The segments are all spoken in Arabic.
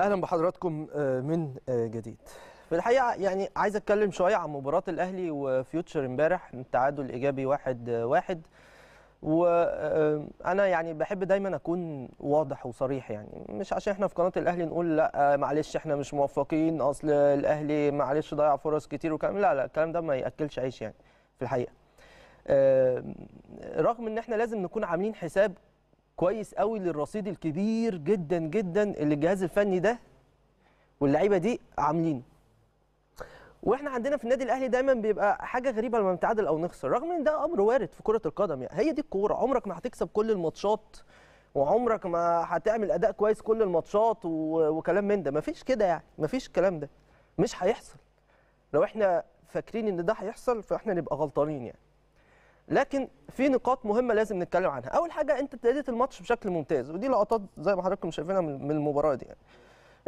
اهلا بحضراتكم آه، من آه، جديد في الحقيقه يعني عايز اتكلم شويه عن مباراه الاهلي وفيوتشر امبارح التعادل ايجابي واحد آه، واحد وانا يعني بحب دايما اكون واضح وصريح يعني مش عشان احنا في قناه الاهلي نقول لا معلش احنا مش موفقين اصل الاهلي معلش ضيع فرص كتير وكلام لا لا الكلام ده ما ياكلش عيش يعني في الحقيقه رغم ان احنا لازم نكون عاملين حساب كويس قوي للرصيد الكبير جدا جدا اللي الجهاز الفني ده واللعيبه دي عاملينه واحنا عندنا في النادي الاهلي دايما بيبقى حاجه غريبه لما نتعادل او نخسر رغم ان ده امر وارد في كره القدم يعني هي دي الكوره عمرك ما هتكسب كل الماتشات وعمرك ما هتعمل اداء كويس كل الماتشات وكلام من ده مفيش كده يعني مفيش الكلام ده مش هيحصل لو احنا فاكرين ان ده هيحصل فاحنا نبقى غلطانين يعني لكن في نقاط مهمه لازم نتكلم عنها اول حاجه انت ابتديت الماتش بشكل ممتاز ودي لقطات زي ما حضراتكم شايفينها من المباراه دي يعني.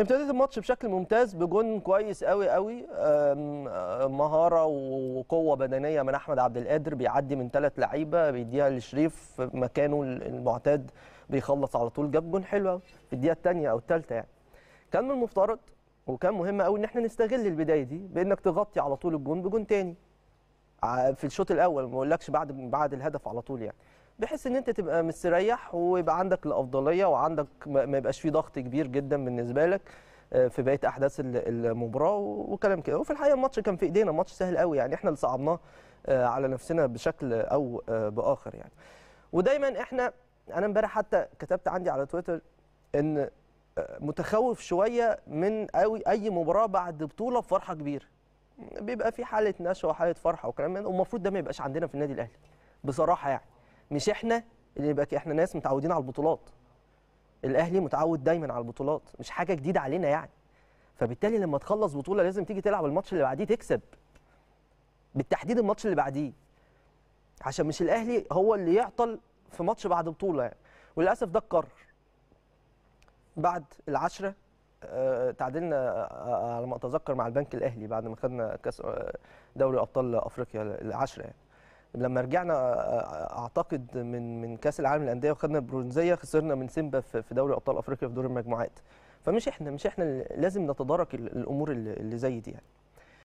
ابتديت الماتش بشكل ممتاز بجون كويس قوي قوي آه، مهاره وقوه بدنيه من احمد عبد القادر بيعدي من ثلاث لعيبه بيديها لشريف مكانه المعتاد بيخلص على طول جاب جون حلو قوي في الدقيقه الثانيه او الثالثه يعني كان من المفترض وكان مهم قوي ان احنا نستغل البدايه دي بانك تغطي على طول الجون بجون ثاني في الشوط الاول ما اقولكش بعد بعد الهدف على طول يعني بحيث ان انت تبقى مستريح ويبقى عندك الافضليه وعندك ما يبقاش فيه ضغط كبير جدا بالنسبه لك آه، في بقيه احداث المباراه وكلام كده وفي الحقيقه الماتش كان في ايدينا ماتش سهل قوي يعني احنا اللي صعبناه آه، على نفسنا بشكل او آه، باخر يعني ودايما احنا انا امبارح حتى كتبت عندي على تويتر ان متخوف شويه من قوي اي مباراه بعد بطوله بفرحه كبيره بيبقى في حاله نشوه وحاله فرحه وكلام من ده ده ما يبقاش عندنا في النادي الاهلي بصراحه يعني مش احنا اللي يبقى احنا ناس متعودين على البطولات الاهلي متعود دايما على البطولات مش حاجه جديده علينا يعني فبالتالي لما تخلص بطوله لازم تيجي تلعب الماتش اللي بعديه تكسب بالتحديد الماتش اللي بعديه عشان مش الاهلي هو اللي يعطل في ماتش بعد بطوله يعني وللاسف ده اتكرر بعد العشره آه، تعادلنا آه، آه، على ما اتذكر مع البنك الاهلي بعد ما خدنا كاس دوري ابطال افريقيا العشره يعني لما رجعنا اعتقد من من كاس العالم للانديه وخدنا البرونزيه خسرنا من سيمبا في دوري ابطال افريقيا في دور المجموعات فمش احنا مش احنا لازم نتدارك الامور اللي زي دي يعني